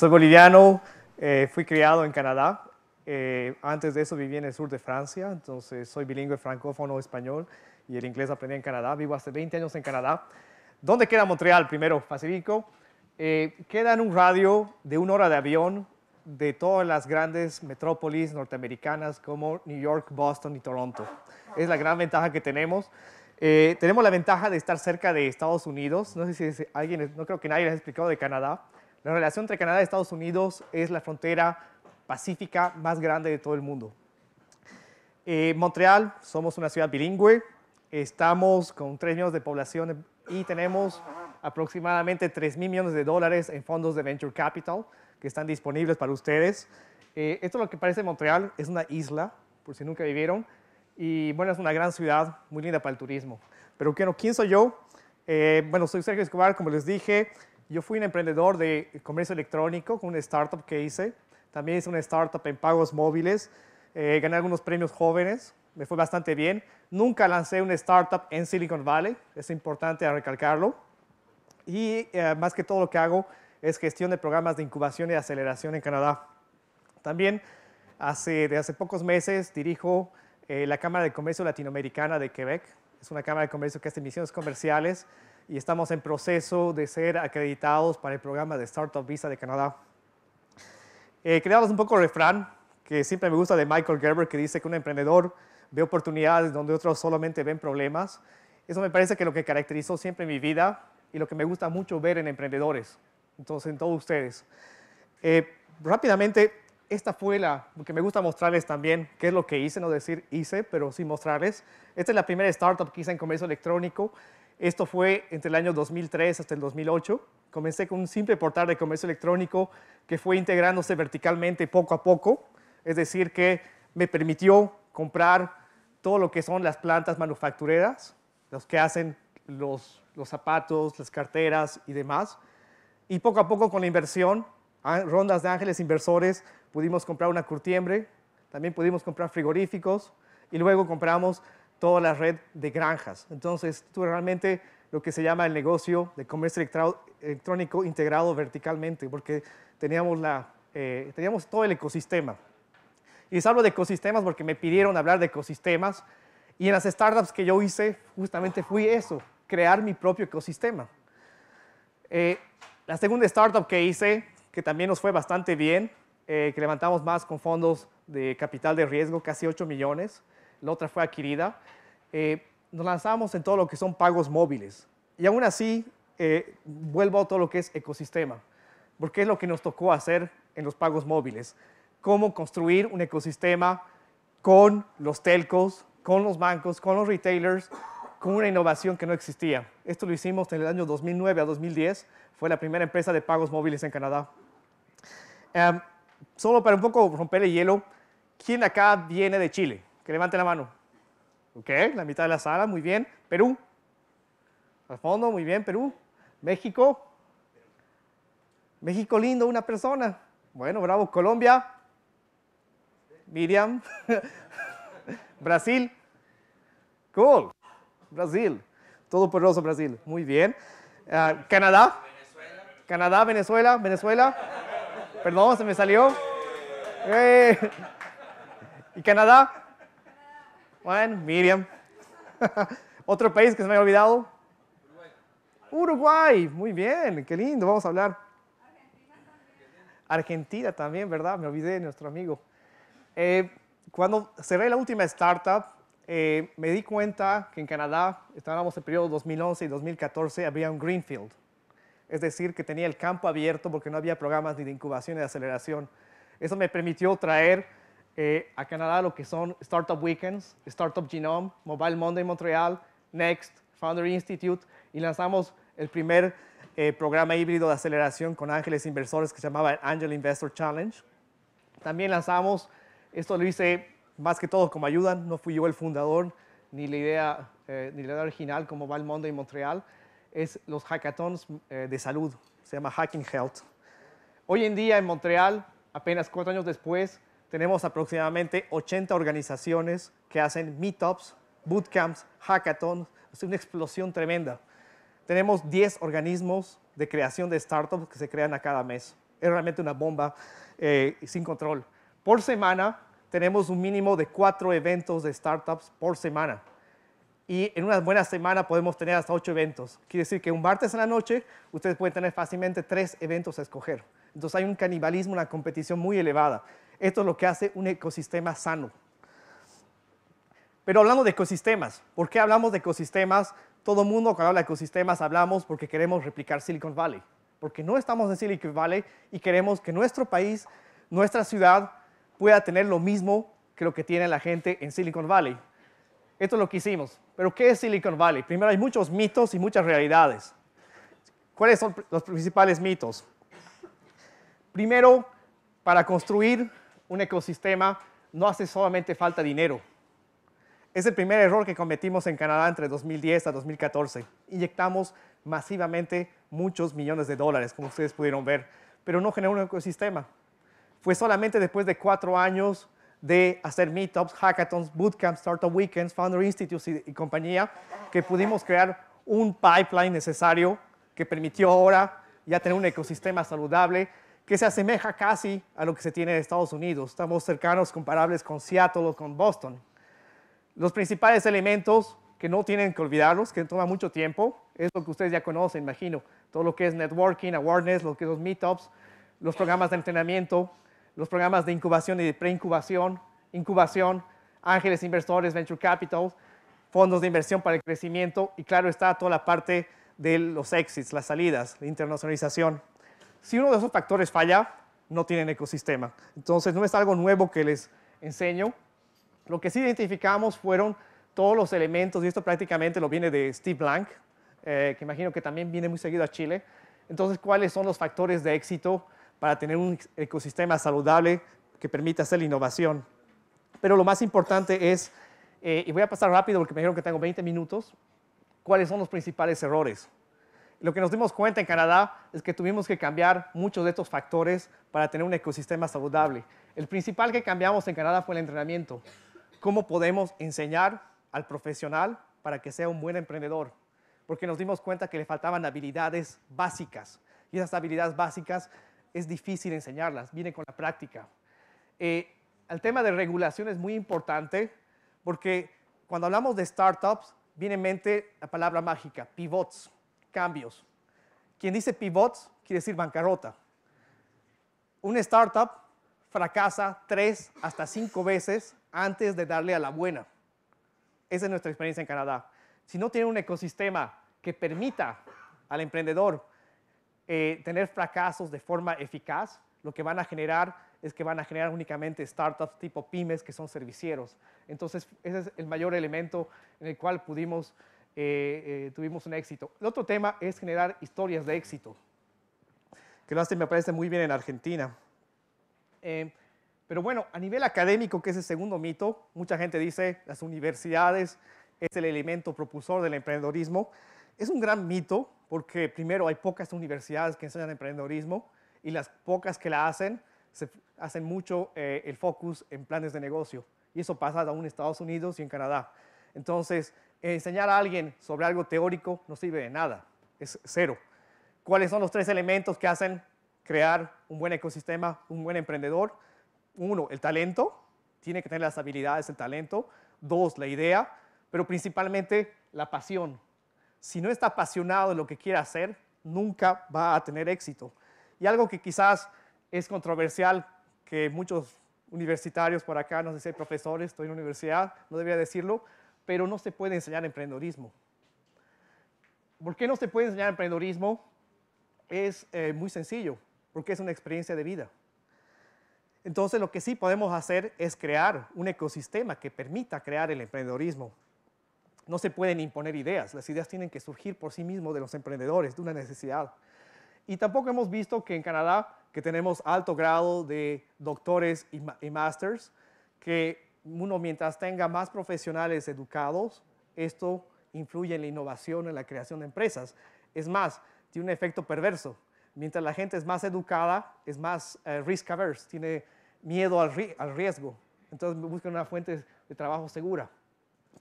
Soy boliviano, eh, fui criado en Canadá. Eh, antes de eso viví en el sur de Francia, entonces soy bilingüe francófono español y el inglés aprendí en Canadá. Vivo hace 20 años en Canadá. ¿Dónde queda Montreal? Primero, Pacífico. Eh, queda en un radio de una hora de avión de todas las grandes metrópolis norteamericanas como New York, Boston y Toronto. Es la gran ventaja que tenemos. tenemos la ventaja de estar cerca de Estados Unidos. No sé si alguien, no creo que nadie les ha explicado de Canadá. La relación entre Canadá y Estados Unidos es la frontera pacífica más grande de todo el mundo. Eh, Montreal, somos una ciudad bilingüe, estamos con 3 millones de población y tenemos aproximadamente 3 mil millones de dólares en fondos de Venture Capital que están disponibles para ustedes. Eh, esto es lo que parece Montreal, es una isla, por si nunca vivieron, y bueno, es una gran ciudad, muy linda para el turismo. Pero ¿quién soy yo? Eh, bueno, soy Sergio Escobar, como les dije, yo fui un emprendedor de comercio electrónico con una startup que hice. También hice una startup en pagos móviles. Eh, gané algunos premios jóvenes. Me fue bastante bien. Nunca lancé una startup en Silicon Valley. Es importante recalcarlo. Y eh, más que todo lo que hago es gestión de programas de incubación y aceleración en Canadá. También hace, de hace pocos meses dirijo eh, la Cámara de Comercio Latinoamericana de Quebec. Es una Cámara de Comercio que hace misiones comerciales y estamos en proceso de ser acreditados para el programa de Startup Visa de Canadá. Eh, un poco el refrán que siempre me gusta de Michael Gerber que dice que un emprendedor ve oportunidades donde otros solamente ven problemas. Eso me parece que es lo que caracterizó siempre mi vida y lo que me gusta mucho ver en emprendedores, entonces en todos ustedes. Eh, rápidamente, esta fue la que me gusta mostrarles también, qué es lo que hice, no decir hice, pero sí mostrarles. Esta es la primera startup que hice en comercio electrónico esto fue entre el año 2003 hasta el 2008. Comencé con un simple portal de comercio electrónico que fue integrándose verticalmente poco a poco, es decir, que me permitió comprar todo lo que son las plantas manufactureras, los que hacen los, zapatos, las carteras y demás. Y poco a poco con la inversión, rondas de ángeles inversores, pudimos comprar una curtiembre, también pudimos comprar frigoríficos y luego compramos toda la red de granjas. Entonces, tú realmente lo que se llama el negocio de comercio electrónico integrado verticalmente, porque teníamos, la, eh, teníamos todo el ecosistema. Y les hablo de ecosistemas porque me pidieron hablar de ecosistemas. Y en las startups que yo hice, justamente fui eso, crear mi propio ecosistema. Eh, la segunda startup que hice, que también nos fue bastante bien, eh, que levantamos más con fondos de capital de riesgo, casi 8 millones, la otra fue adquirida, eh, nos lanzamos en todo lo que son pagos móviles. Y aún así, eh, vuelvo a todo lo que es ecosistema, porque es lo que nos tocó hacer en los pagos móviles. Cómo construir un ecosistema con los telcos, con los bancos, con los retailers, con una innovación que no existía. Esto lo hicimos en el año 2009 a 2010. Fue la primera empresa de pagos móviles en Canadá. Em, solo para un poco romper el hielo, ¿quién acá viene de Chile? levante la mano. Ok, la mitad de la sala, muy bien. Perú. Al fondo, muy bien, Perú. México. México lindo, una persona. Bueno, bravo. Colombia. Miriam. Brasil. Cool. Brasil. Todo poderoso Brasil. Muy bien. Ah, Canadá. Venezuela. Canadá, Venezuela, Venezuela. Perdón, se me salió. Eh. ¿Y Canadá? Bueno, Miriam. Otro país que se me había olvidado. Uruguay. Uruguay. Muy bien, qué lindo. Vamos a hablar. Argentina también, ¿verdad? Me olvidé de nuestro amigo. Eh, cuando cerré la última startup, eh, me di cuenta que en Canadá, estábamos en el periodo 2011 y 2014, había un greenfield. Es decir, que tenía el campo abierto porque no había programas ni de incubación ni de aceleración. Eso me permitió traer eh, a Canadá lo que son Startup Weekends, Startup Genome, Mobile Monday Montreal, Next, Founder Institute y lanzamos el primer eh, programa híbrido de aceleración con ángeles inversores que se llamaba Angel Investor Challenge. También lanzamos, esto lo hice más que todo como ayuda, no fui yo el fundador ni la idea, eh, ni la original como Mobile Monday Montreal, es los hackathons de salud, se llama Hacking Health. Hoy en día en Montreal, apenas cuatro años después, tenemos aproximadamente 80 organizaciones que hacen meetups, bootcamps, hackathons, es una explosión tremenda. Tenemos 10 organismos de creación de startups que se crean a cada mes. Es realmente una bomba eh, sin control. Por semana tenemos un mínimo de cuatro eventos de startups por semana. Y en una buena semana podemos tener hasta ocho eventos. Quiere decir que un martes en la noche ustedes pueden tener fácilmente tres eventos a escoger. Entonces hay un canibalismo, una competición muy elevada. Esto es lo que hace un ecosistema sano. Pero hablando de ecosistemas, ¿por qué hablamos de ecosistemas? Todo el mundo cuando habla de ecosistemas hablamos porque queremos replicar Silicon Valley, porque no estamos en Silicon Valley y queremos que nuestro país, nuestra ciudad, pueda tener lo mismo que lo que tiene la gente en Silicon Valley. Esto es lo que hicimos. Pero ¿qué es Silicon Valley? Primero hay muchos mitos y muchas realidades. ¿Cuáles son los principales mitos? Primero, para construir un ecosistema, no hace solamente falta dinero. Es el primer error que cometimos en Canadá entre 2010 a 2014. Inyectamos masivamente muchos millones de dólares, como ustedes pudieron ver, pero no generó un ecosistema. Fue solamente después de cuatro años de hacer meetups, hackathons, bootcamps, startup weekends, founder institutes y, y, compañía, que pudimos crear un pipeline necesario que permitió ahora ya tener un ecosistema saludable que se asemeja casi a lo que se tiene en Estados Unidos. Estamos cercanos, comparables con Seattle o con Boston. Los principales elementos que no tienen que olvidarlos, que toma mucho tiempo, es lo que ustedes ya conocen, imagino. Todo lo que es networking, awareness, lo que son los meetups, los programas de entrenamiento, los programas de incubación y de preincubación, incubación, ángeles inversores, venture capital, fondos de inversión para el crecimiento y claro está toda la parte de los exits, las salidas, la internacionalización. Si uno de esos factores falla, no tienen ecosistema. Entonces, no es algo nuevo que les enseño. Lo que sí identificamos fueron todos los elementos, y esto prácticamente lo viene de Steve Blank, eh, que imagino que también viene muy seguido a Chile. Entonces, ¿cuáles son los factores de éxito para tener un ecosistema saludable que permita hacer la innovación? Pero lo más importante es, eh, y voy a pasar rápido porque me dijeron que tengo 20 minutos, ¿cuáles son los principales errores? Lo que nos dimos cuenta en Canadá es que tuvimos que cambiar muchos de estos factores para tener un ecosistema saludable. El principal que cambiamos en Canadá fue el entrenamiento. ¿Cómo podemos enseñar al profesional para que sea un buen emprendedor? Porque nos dimos cuenta que le faltaban habilidades básicas. Y esas habilidades básicas es difícil enseñarlas, viene con la práctica. Eh, el tema de regulación es muy importante porque cuando hablamos de startups, viene en mente la palabra mágica, pivots cambios. Quien dice pivots, quiere decir bancarrota. Una startup fracasa tres hasta cinco veces antes de darle a la buena. Esa es nuestra experiencia en Canadá. Si no tiene un ecosistema que permita al emprendedor eh, tener fracasos de forma eficaz, lo que van a generar es que van a generar únicamente startups tipo pymes que son servicieros. Entonces, ese es el mayor elemento en el cual pudimos eh, eh, tuvimos un éxito. El otro tema es generar historias de éxito, que lo hace, me parece, muy bien en Argentina. Eh, pero bueno, a nivel académico, que es el segundo mito, mucha gente dice las universidades es el elemento propulsor del emprendedorismo. Es un gran mito porque primero hay pocas universidades que enseñan emprendedorismo y las pocas que la hacen, se hacen mucho el focus en planes de negocio. Y eso pasa aún en Estados Unidos y en Canadá. Entonces, enseñar a alguien sobre algo teórico no sirve de nada, es cero. ¿Cuáles son los tres elementos que hacen crear un buen ecosistema, un buen emprendedor? Uno, el talento, tiene que tener las habilidades, el talento. Dos, la idea, pero principalmente la pasión. Si no está apasionado de lo que quiere hacer, nunca va a tener éxito. Y algo que quizás es controversial, que muchos universitarios por acá, no sé si profesores, estoy en universidad, no debería decirlo, pero no se puede enseñar emprendedorismo. ¿Por qué no se puede enseñar emprendedorismo? Es eh, muy sencillo, porque es una experiencia de vida. Entonces lo que sí podemos hacer es crear un ecosistema que permita crear el emprendedorismo. No se pueden imponer ideas, las ideas tienen que surgir por sí mismos de los emprendedores, de una necesidad. Y tampoco hemos visto que en Canadá, que tenemos alto grado de doctores y, y masters, que mientras tenga más profesionales educados, esto influye en la innovación, en la creación de empresas. Es más, tiene un efecto perverso. Mientras la gente es más educada, es más eh, risk averse, tiene miedo al, al riesgo. Entonces buscan una fuente de trabajo segura.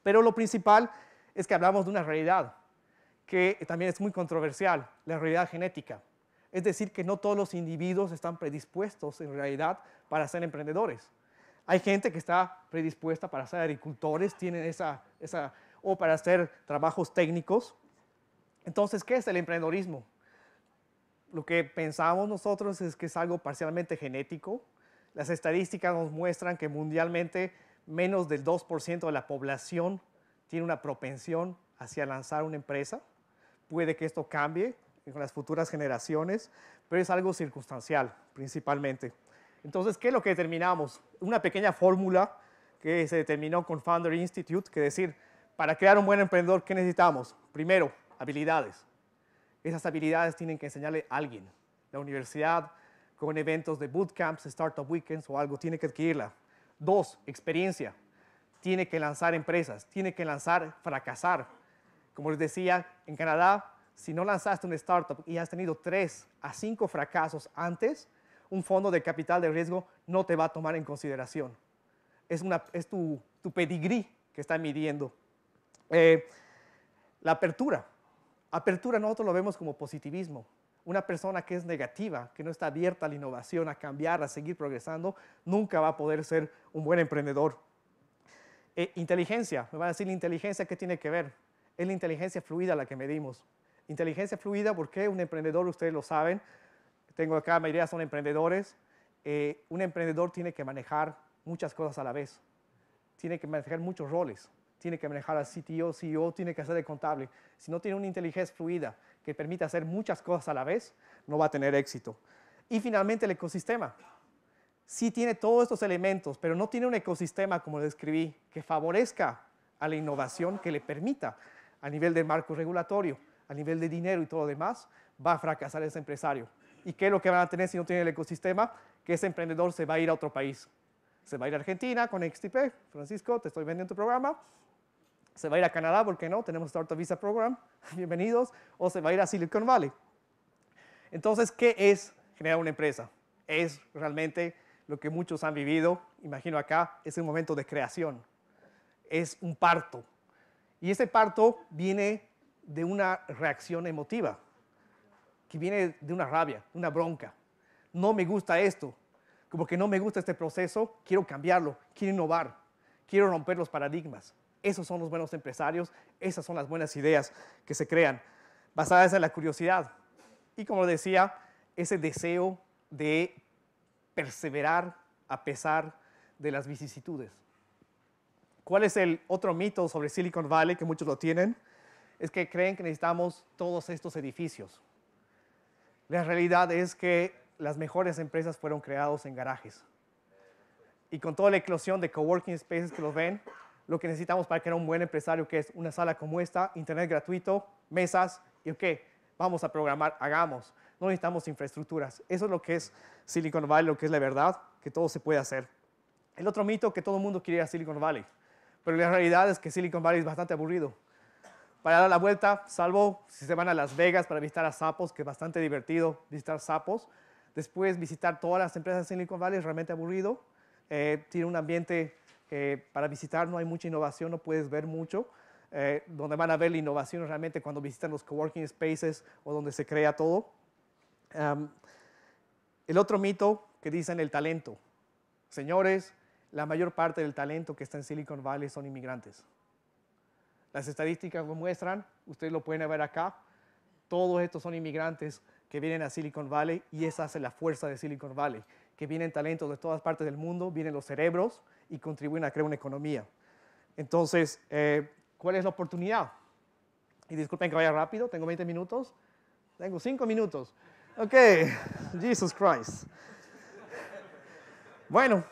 Pero lo principal es que hablamos de una realidad que también es muy controversial, la realidad genética. Es decir, que no todos los individuos están predispuestos en realidad para ser emprendedores. Hay gente que está predispuesta para ser agricultores, o para hacer trabajos técnicos. Entonces, ¿qué es el emprendedorismo? Lo que pensamos nosotros es que es algo parcialmente genético. Las estadísticas nos muestran que mundialmente menos del 2% de la población tiene una propensión hacia lanzar una empresa. Puede que esto cambie con las futuras generaciones, pero es algo circunstancial principalmente. Entonces, ¿qué es lo que determinamos? Una pequeña fórmula que se determinó con Founder Institute, que decir, para crear un buen emprendedor, ¿qué necesitamos? Primero, habilidades. Esas habilidades tienen que enseñarle a alguien. La universidad, con eventos de bootcamps, startup weekends o algo, tiene que adquirirla. Dos, experiencia. Tiene que lanzar empresas, tiene que lanzar, fracasar. Como les decía, en Canadá, si no lanzaste una startup y has tenido tres a cinco fracasos antes, un fondo de capital de riesgo no te va a tomar en consideración. Es, una, es tu, tu pedigrí que está midiendo. Eh, la apertura. Apertura nosotros lo vemos como positivismo. Una persona que es negativa, que no está abierta a la innovación, a cambiar, a seguir progresando, nunca va a poder ser un buen emprendedor. Eh, inteligencia, me van a decir la inteligencia, ¿qué tiene que ver? Es la inteligencia fluida la que medimos. Inteligencia fluida, ¿por qué un emprendedor, ustedes lo saben, tengo acá, mayoría son emprendedores. Eh, un emprendedor tiene que manejar muchas cosas a la vez. Tiene que manejar muchos roles. Tiene que manejar al CTO, CEO, tiene que hacer de contable. Si no tiene una inteligencia fluida que permita hacer muchas cosas a la vez, no va a tener éxito. Y finalmente el ecosistema. Sí tiene todos estos elementos, pero no tiene un ecosistema, como lo describí, que favorezca a la innovación, que le permita a nivel del marco regulatorio, a nivel de dinero y todo lo demás, va a fracasar ese empresario. ¿Y qué es lo que van a tener si no tienen el ecosistema? Que ese emprendedor se va a ir a otro país. Se va a ir a Argentina con XTP, Francisco, te estoy vendiendo tu programa. Se va a ir a Canadá, ¿por qué no? Tenemos Startup Visa Program, bienvenidos. O se va a ir a Silicon Valley. Entonces, ¿qué es generar una empresa? Es realmente lo que muchos han vivido, imagino acá, es un momento de creación. Es un parto. Y ese parto viene de una reacción emotiva que viene de una rabia, una bronca. No me gusta esto, como que no me gusta este proceso, quiero cambiarlo, quiero innovar, quiero romper los paradigmas. Esos son los buenos empresarios, esas son las buenas ideas que se crean, basadas en la curiosidad. Y como decía, ese deseo de perseverar a pesar de las vicisitudes. ¿Cuál es el otro mito sobre Silicon Valley que muchos lo tienen? Es que creen que necesitamos todos estos edificios. La realidad es que las mejores empresas fueron creadas en garajes. Y con toda la eclosión de coworking spaces que los ven, lo que necesitamos para crear un buen empresario, que es una sala como esta, internet gratuito, mesas, y ok, vamos a programar, hagamos. No necesitamos infraestructuras. Eso es lo que es Silicon Valley, lo que es la verdad, que todo se puede hacer. El otro mito que todo el mundo quiere ir a Silicon Valley, pero la realidad es que Silicon Valley es bastante aburrido para dar la vuelta, salvo si se van a Las Vegas para visitar a sapos, que es bastante divertido visitar sapos. Después visitar todas las empresas en Silicon Valley es realmente aburrido. Eh, tiene un ambiente eh, para visitar, no hay mucha innovación, no puedes ver mucho. Eh, donde van a ver la innovación realmente cuando visitan los coworking spaces o donde se crea todo. el otro mito que dicen el talento. Señores, la mayor parte del talento que está en Silicon Valley son inmigrantes. Las estadísticas lo muestran, ustedes lo pueden ver acá. Todos estos son inmigrantes que vienen a Silicon Valley y esa es la fuerza de Silicon Valley, que vienen talentos de todas partes del mundo, vienen los cerebros y contribuyen a crear una economía. Entonces, eh, ¿cuál es la oportunidad? Y disculpen que vaya rápido, tengo 20 minutos, tengo 5 minutos. Ok, Jesus Christ. Bueno,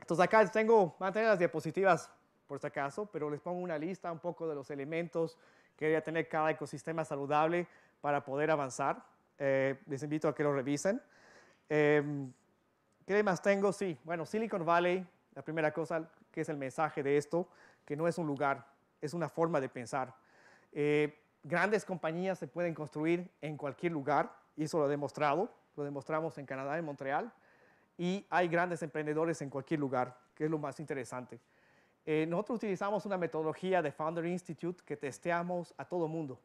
entonces acá tengo, van a tener las diapositivas por si acaso, pero les pongo una lista un poco de los elementos que debe tener cada ecosistema saludable para poder avanzar. Eh, les invito a que lo revisen. Em, ¿Qué más tengo? Sí, bueno, Silicon Valley, la primera cosa que es el mensaje de esto, que no es un lugar, es una forma de pensar. Eh, grandes compañías se pueden construir en cualquier lugar, y eso lo he demostrado, lo demostramos en Canadá, en Montreal, y hay grandes emprendedores en cualquier lugar, que es lo más interesante. Eh, nosotros utilizamos una metodología de Founder Institute que testeamos a todo mundo.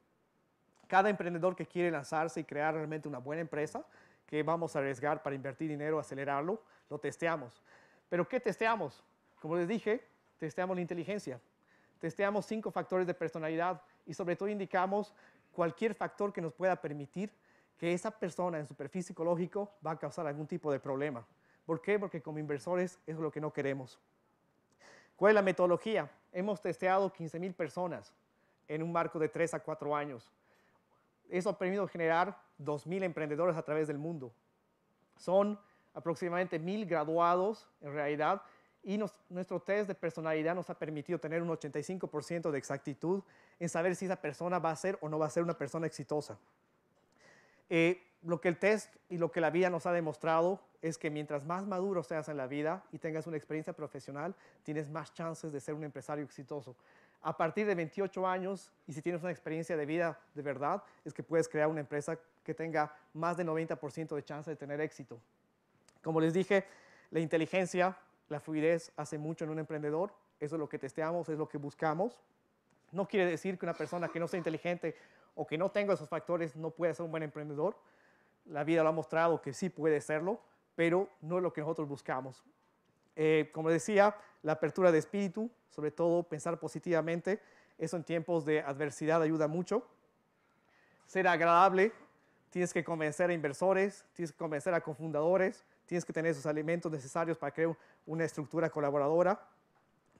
Cada emprendedor que quiere lanzarse y crear realmente una buena empresa, que vamos a arriesgar para invertir dinero, acelerarlo, lo testeamos. ¿Pero qué testeamos? Como les dije, testeamos la inteligencia, testeamos cinco factores de personalidad y sobre todo indicamos cualquier factor que nos pueda permitir que esa persona en su perfil psicológico va a causar algún tipo de problema. ¿Por qué? Porque como inversores es lo que no queremos. ¿Cuál es la metodología? Hemos testeado 15.000 personas en un marco de 3 a 4 años. Eso ha permitido generar 2.000 emprendedores a través del mundo. Son aproximadamente 1.000 graduados en realidad y nuestro test de personalidad nos ha permitido tener un 85% de exactitud en saber si esa persona va a ser o no va a ser una persona exitosa. Eh, lo que el test y lo que la vida nos ha demostrado es que mientras más maduro seas en la vida y tengas una experiencia profesional, tienes más chances de ser un empresario exitoso. A partir de 28 años, y si tienes una experiencia de vida de verdad, es que puedes crear una empresa que tenga más de 90% de chance de tener éxito. Como les dije, la inteligencia, la fluidez hace mucho en un emprendedor. Eso es lo que testeamos, es lo que buscamos. No quiere decir que una persona que no sea inteligente o que no tenga esos factores no pueda ser un buen emprendedor la vida lo ha mostrado que sí puede serlo, pero no es lo que nosotros buscamos. Eh, como decía, la apertura de espíritu, sobre todo pensar positivamente, eso en tiempos de adversidad ayuda mucho. Ser agradable, tienes que convencer a inversores, tienes que convencer a cofundadores, tienes que tener esos alimentos necesarios para crear una estructura colaboradora.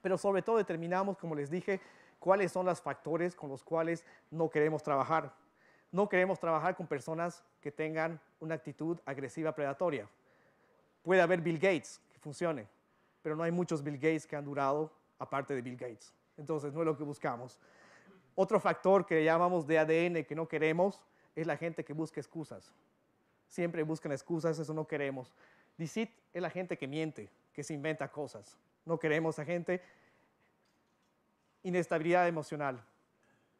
Pero sobre todo determinamos, como les dije, cuáles son los factores con los cuales no queremos trabajar. No queremos trabajar con personas que tengan una actitud agresiva predatoria. Puede haber Bill Gates que funcione, pero no hay muchos Bill Gates que han durado aparte de Bill Gates. Entonces, no es lo que buscamos. Otro factor que llamamos de ADN que no queremos es la gente que busca excusas. Siempre buscan excusas, eso no queremos. DICIT es la gente que miente, que se inventa cosas. No queremos a gente. Inestabilidad emocional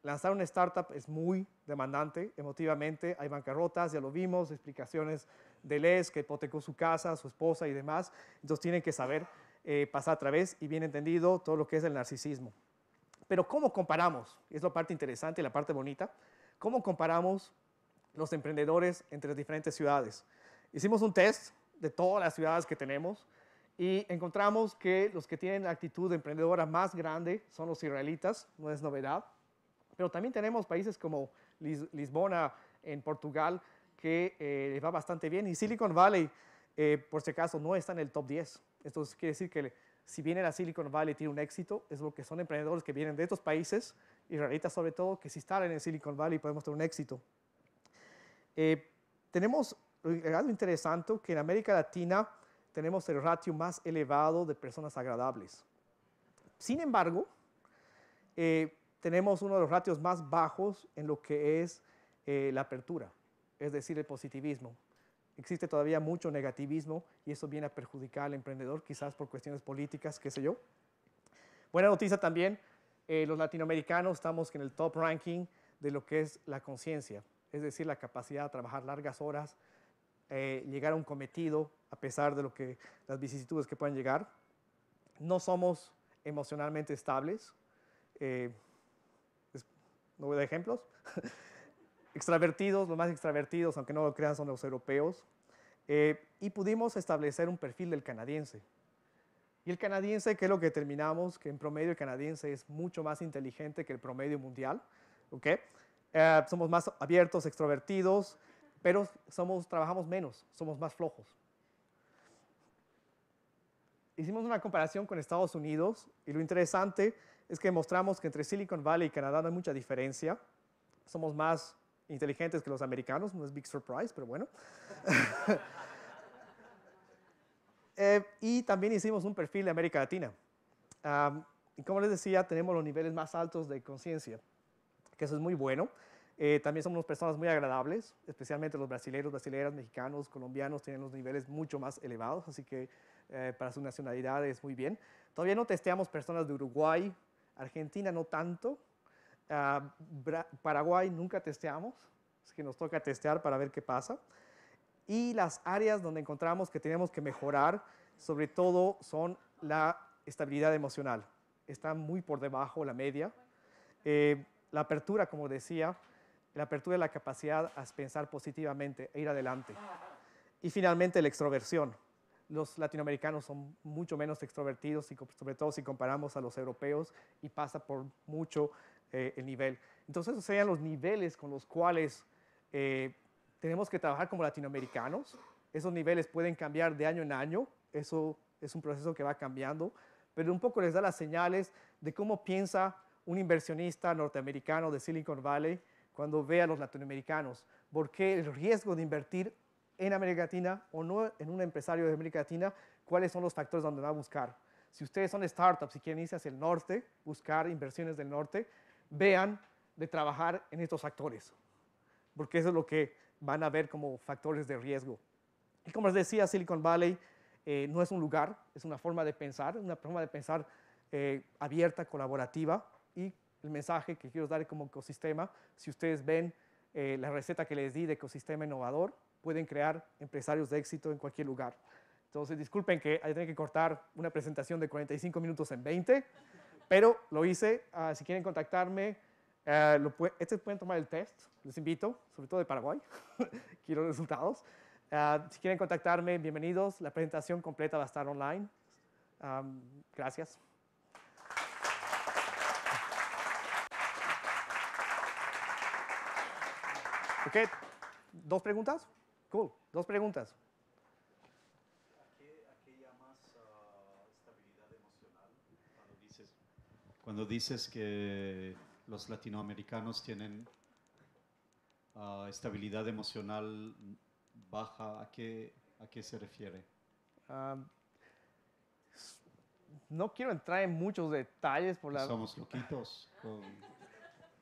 lanzar una startup es muy demandante emotivamente, hay bancarrotas, ya lo vimos, explicaciones de Les que hipotecó su casa, su esposa y demás, entonces tienen que saber eh, pasar a través y bien entendido todo lo que es el narcisismo. Pero ¿cómo comparamos? Es la parte interesante y la parte bonita. ¿Cómo comparamos los emprendedores entre las diferentes ciudades? Hicimos un test de todas las ciudades que tenemos y encontramos que los que tienen actitud emprendedora más grande son los israelitas, no es novedad, pero también tenemos países como Lisbona en Portugal que eh, va bastante bien y Silicon Valley, eh, por si acaso, no está en el top 10. Esto quiere decir que si vienen a Silicon Valley tiene un éxito, es porque son emprendedores que vienen de estos países, Y realidad, sobre todo, que si están en Silicon Valley podemos tener un éxito. Eh, tenemos algo interesante que en América Latina tenemos el ratio más elevado de personas agradables. Sin embargo, eh, tenemos uno de los ratios más bajos en lo que es eh, la apertura, es decir, el positivismo. Existe todavía mucho negativismo y eso viene a perjudicar al emprendedor, quizás por cuestiones políticas, qué sé yo. Buena noticia también, eh, los latinoamericanos estamos en el top ranking de lo que es la conciencia, es decir, la capacidad de trabajar largas horas, eh, llegar a un cometido a pesar de lo que, las vicisitudes que puedan llegar. No somos emocionalmente estables no voy a dar ejemplos. extravertidos, los más extravertidos, aunque no lo crean, son los europeos. Eh, y pudimos establecer un perfil del canadiense. Y el canadiense, ¿qué es lo que terminamos, que en promedio el canadiense es mucho más inteligente que el promedio mundial, ¿ok? Eh, somos más abiertos, extrovertidos, pero somos, trabajamos menos, somos más flojos. Hicimos una comparación con Estados Unidos y lo interesante es que mostramos que entre Silicon Valley y Canadá no hay mucha diferencia. Somos más inteligentes que los americanos, no es big surprise, pero bueno. Eh, y también hicimos un perfil de América Latina. y como les decía, tenemos los niveles más altos de conciencia, que eso es muy bueno. Eh, también somos personas muy agradables, especialmente los brasileños, brasileñas, mexicanos, colombianos tienen los niveles mucho más elevados, así que eh, para su nacionalidad es muy bien. Todavía no testeamos personas de Uruguay, Argentina no tanto, ah, Paraguay nunca testeamos, es que nos toca testear para ver qué pasa. Y las áreas donde encontramos que tenemos que mejorar, sobre todo, son la estabilidad emocional. Está muy por debajo la media. Eh, la apertura, como decía, la apertura de la capacidad a pensar positivamente, e ir adelante. Y finalmente la extroversión los latinoamericanos son mucho menos extrovertidos, sobre todo si comparamos a los europeos, y pasa por mucho eh, el nivel. Entonces, esos serían los niveles con los cuales eh, tenemos que trabajar como latinoamericanos. Esos niveles pueden cambiar de año en año, eso es un proceso que va cambiando, pero un poco les da las señales de cómo piensa un inversionista norteamericano de Silicon Valley cuando ve a los latinoamericanos, porque el riesgo de invertir en América Latina o no en un empresario de América Latina, cuáles son los factores donde va a buscar. Si ustedes son startups y quieren irse hacia el norte, buscar inversiones del norte, vean de trabajar en estos factores, porque eso es lo que van a ver como factores de riesgo. Y como les decía, Silicon Valley eh, no es un lugar, es una forma de pensar, una forma de pensar eh, abierta, colaborativa, y el mensaje que quiero dar como ecosistema, si ustedes ven eh, la receta que les di de ecosistema innovador, pueden crear empresarios de éxito en cualquier lugar. Entonces, disculpen que hay que cortar una presentación de 45 minutos en 20, pero lo hice. Ah, si quieren contactarme, eh, este pueden tomar el test, les invito, sobre todo de Paraguay, quiero resultados. Ah, si quieren contactarme, bienvenidos. La presentación completa va a estar online. Ah, gracias. ¿Ok? ¿Dos preguntas? Cool, dos preguntas. ¿A qué, llamas estabilidad emocional cuando dices, que los latinoamericanos tienen ah, estabilidad emocional baja? ¿A qué, a qué se refiere? Ah, no quiero entrar en muchos detalles por la... Somos loquitos.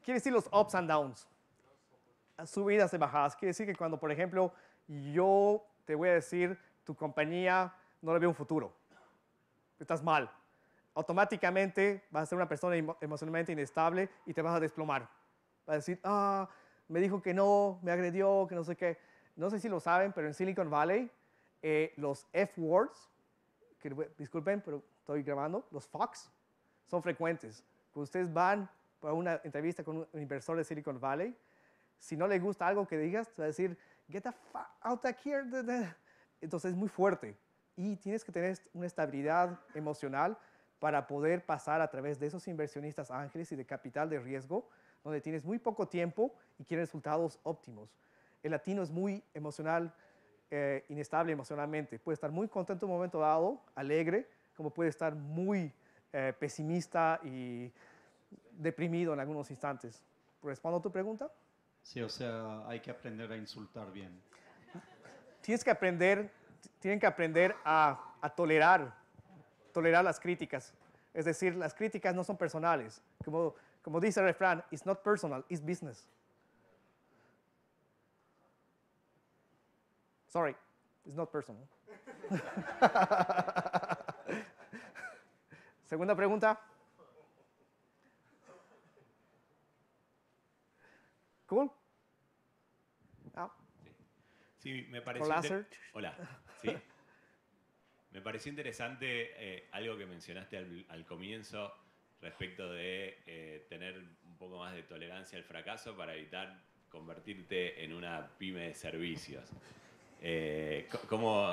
¿Quieres decir los ups and downs subidas y bajadas. Quiere decir que cuando, por ejemplo, yo te voy a decir, tu compañía no le ve un futuro, estás mal, automáticamente vas a ser una persona emocionalmente inestable y te vas a desplomar. Vas a decir, ah, me dijo que no, me agredió, que no sé qué. No sé si lo saben, pero en Silicon Valley, eh, los F-words, que disculpen, pero estoy grabando, los Fox, son frecuentes. Cuando ustedes van para una entrevista con un inversor de Silicon Valley, si no le gusta algo que digas, te va a decir, get the fuck out of here. Entonces es muy fuerte y tienes que tener una estabilidad emocional para poder pasar a través de esos inversionistas ángeles y de capital de riesgo, donde tienes muy poco tiempo y quieres resultados óptimos. El latino es muy emocional, eh, inestable emocionalmente. Puede estar muy contento en un momento dado, alegre, como puede estar muy eh, pesimista y deprimido en algunos instantes. ¿Respondo a tu pregunta? Sí, o sea, hay que aprender a insultar bien. Tienes que aprender, tienen que aprender a, tolerar, tolerar las críticas. Es decir, las críticas no son personales. Como, como dice el refrán, it's not personal, it's business. Sorry, it's not personal. Segunda pregunta. Cool. Ah. Sí. me pareció. Hola, Hola. ¿Sí? me pareció interesante eh, algo que mencionaste al, comienzo respecto de eh, tener un poco más de tolerancia al fracaso para evitar convertirte en una pyme de servicios. Eh, ¿cómo,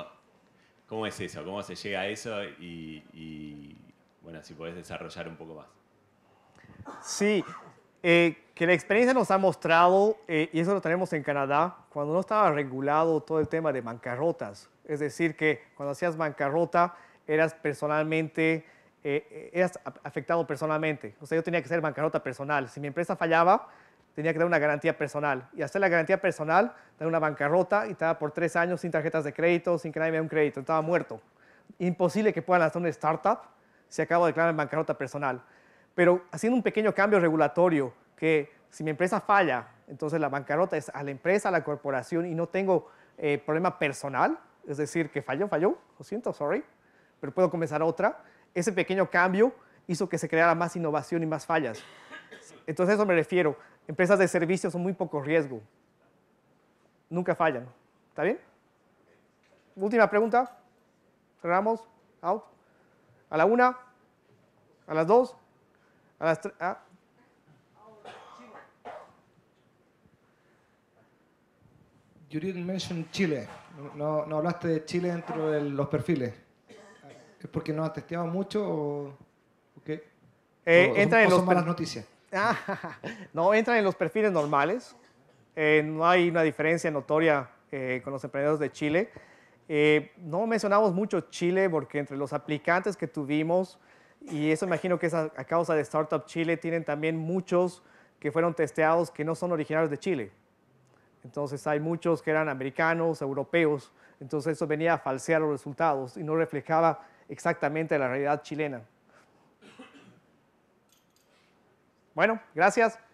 es eso? ¿Cómo se llega a eso? Y, y bueno, si podés desarrollar un poco más. Sí, eh, que la experiencia nos ha mostrado, eh, y eso lo tenemos en Canadá, cuando no estaba regulado todo el tema de bancarrotas, es decir, que cuando hacías bancarrota eras personalmente, eh, eras afectado personalmente. O sea, yo tenía que hacer bancarrota personal. Si mi empresa fallaba, tenía que dar una garantía personal. Y hacer la garantía personal, dar una bancarrota y estaba por tres años sin tarjetas de crédito, sin que nadie me dé un crédito, estaba muerto. Imposible que puedan hacer una startup si acabo de declarar bancarrota personal. Pero haciendo un pequeño cambio regulatorio, que si mi empresa falla, entonces la bancarrota es a la empresa, a la corporación y no tengo eh, problema personal, es decir, que falló, falló, lo siento, sorry, pero puedo comenzar otra. Ese pequeño cambio hizo que se creara más innovación y más fallas. Entonces a eso me refiero. Empresas de servicios son muy poco riesgo. Nunca fallan. ¿Está bien? Última pregunta. Cerramos. Out. A la una. A las dos. Ah. Chile. No, hablaste de Chile dentro de los perfiles. ¿Es porque no has testeado mucho o, qué? Eh, entra en los malas noticias? no, entran en los perfiles normales. Eh, no hay una diferencia notoria eh, con los emprendedores de Chile. Eh, no mencionamos mucho Chile porque entre los aplicantes que tuvimos, y eso imagino que es a, a causa de Startup Chile. Tienen también muchos que fueron testeados que no son originarios de Chile. Entonces hay muchos que eran americanos, europeos, entonces eso venía a falsear los resultados y no reflejaba exactamente la realidad chilena. Bueno, gracias.